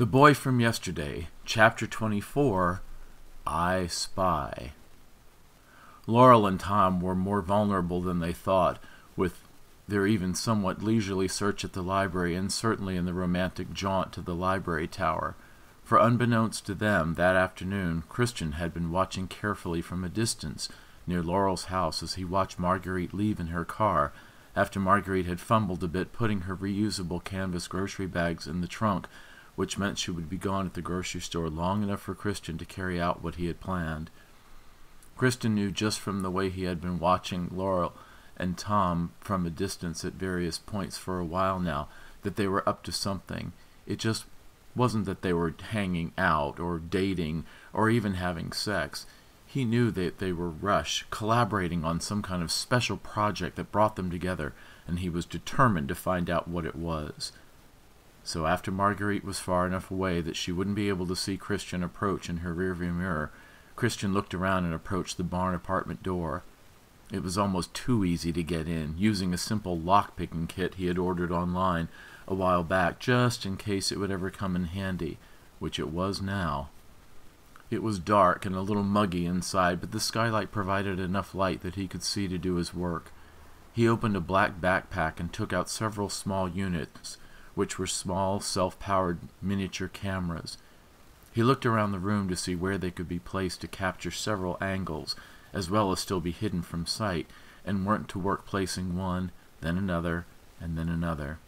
The Boy from Yesterday, Chapter 24 I Spy. Laurel and Tom were more vulnerable than they thought, with their even somewhat leisurely search at the library and certainly in the romantic jaunt to the library tower. For unbeknownst to them, that afternoon, Christian had been watching carefully from a distance near Laurel's house as he watched Marguerite leave in her car after Marguerite had fumbled a bit putting her reusable canvas grocery bags in the trunk which meant she would be gone at the grocery store long enough for Christian to carry out what he had planned. Christian knew just from the way he had been watching Laurel and Tom from a distance at various points for a while now that they were up to something. It just wasn't that they were hanging out or dating or even having sex. He knew that they were Rush, collaborating on some kind of special project that brought them together, and he was determined to find out what it was. So after Marguerite was far enough away that she wouldn't be able to see Christian approach in her rearview mirror, Christian looked around and approached the barn apartment door. It was almost too easy to get in, using a simple lock-picking kit he had ordered online a while back, just in case it would ever come in handy, which it was now. It was dark and a little muggy inside, but the skylight provided enough light that he could see to do his work. He opened a black backpack and took out several small units which were small, self-powered miniature cameras. He looked around the room to see where they could be placed to capture several angles, as well as still be hidden from sight, and went to work placing one, then another, and then another.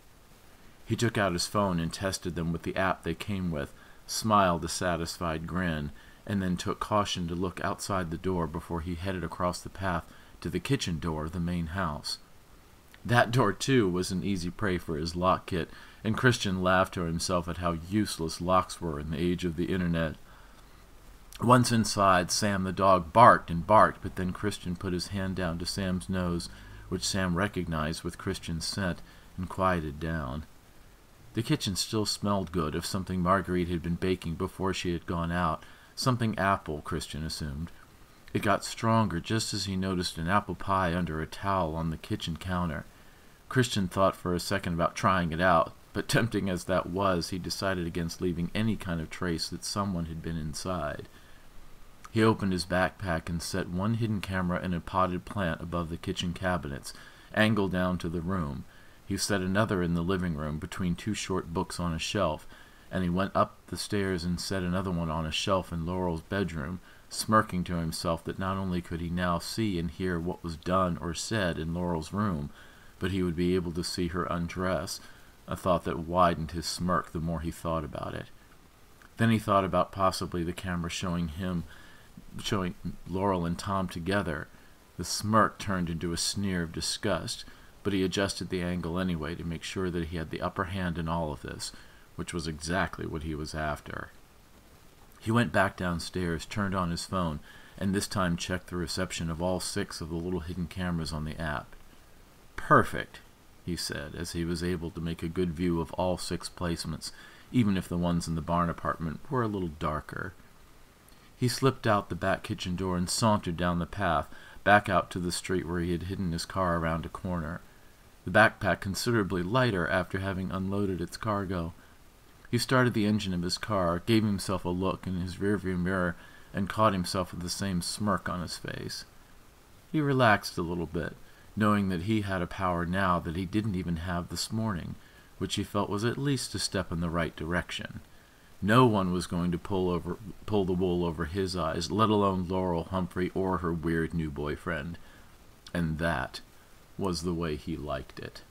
He took out his phone and tested them with the app they came with, smiled a satisfied grin, and then took caution to look outside the door before he headed across the path to the kitchen door of the main house. That door, too, was an easy prey for his lock kit, and Christian laughed to himself at how useless locks were in the age of the internet. Once inside, Sam the dog barked and barked, but then Christian put his hand down to Sam's nose, which Sam recognized with Christian's scent, and quieted down. The kitchen still smelled good of something Marguerite had been baking before she had gone out, something apple, Christian assumed, it got stronger just as he noticed an apple pie under a towel on the kitchen counter. Christian thought for a second about trying it out, but tempting as that was, he decided against leaving any kind of trace that someone had been inside. He opened his backpack and set one hidden camera in a potted plant above the kitchen cabinets, angled down to the room. He set another in the living room between two short books on a shelf, and he went up the stairs and set another one on a shelf in Laurel's bedroom, smirking to himself that not only could he now see and hear what was done or said in Laurel's room, but he would be able to see her undress, a thought that widened his smirk the more he thought about it. Then he thought about possibly the camera showing him, showing Laurel and Tom together. The smirk turned into a sneer of disgust, but he adjusted the angle anyway to make sure that he had the upper hand in all of this, which was exactly what he was after. He went back downstairs, turned on his phone, and this time checked the reception of all six of the little hidden cameras on the app. Perfect, he said, as he was able to make a good view of all six placements, even if the ones in the barn apartment were a little darker. He slipped out the back kitchen door and sauntered down the path, back out to the street where he had hidden his car around a corner. The backpack considerably lighter after having unloaded its cargo, he started the engine of his car, gave himself a look in his rearview mirror, and caught himself with the same smirk on his face. He relaxed a little bit, knowing that he had a power now that he didn't even have this morning, which he felt was at least a step in the right direction. No one was going to pull over pull the wool over his eyes, let alone Laurel Humphrey or her weird new boyfriend. And that was the way he liked it.